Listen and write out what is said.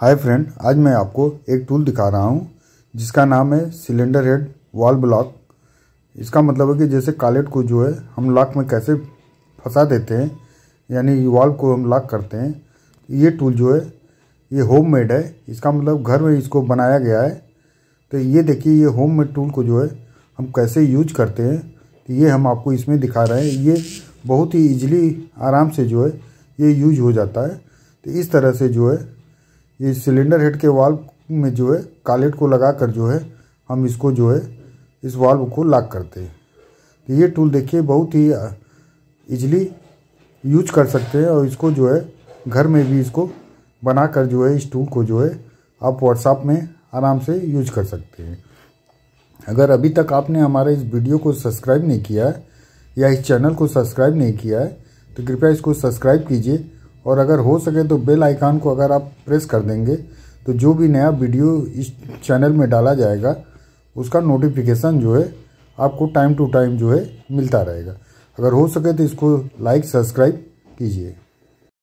hi friend आज मैं आपको एक टूल दिखा रहा हूँ जिसका नाम है सिलेंडर हेड वॉल ब्लॉक इसका मतलब है कि जैसे कालेट को जो है हम लॉक में कैसे फंसा देते हैं यानी वॉल को हम लॉक करते हैं ये टूल जो है ये होम मेड है इसका मतलब घर में इसको बनाया गया है तो ये देखिए ये होम मेड टूल को जो है हम कैसे यूज करते हैं तो ये हम आपको इसमें दिखा रहे हैं ये बहुत ही ईजिली आराम से जो है ये यूज हो जाता है तो इस तरह से जो है ये सिलेंडर हेड के वाल्व में जो है कालेट को लगा कर जो है हम इसको जो है इस वाल्व को लॉक करते हैं तो ये टूल देखिए बहुत ही इजली यूज कर सकते हैं और इसको जो है घर में भी इसको बना कर जो है इस टूल को जो है आप व्हाट्सएप में आराम से यूज कर सकते हैं अगर अभी तक आपने हमारे इस वीडियो को सब्सक्राइब नहीं किया है या इस चैनल को सब्सक्राइब नहीं किया है तो कृपया इसको सब्सक्राइब कीजिए और अगर हो सके तो बेल आइकान को अगर आप प्रेस कर देंगे तो जो भी नया वीडियो इस चैनल में डाला जाएगा उसका नोटिफिकेशन जो है आपको टाइम टू टाइम जो है मिलता रहेगा अगर हो सके तो इसको लाइक सब्सक्राइब कीजिए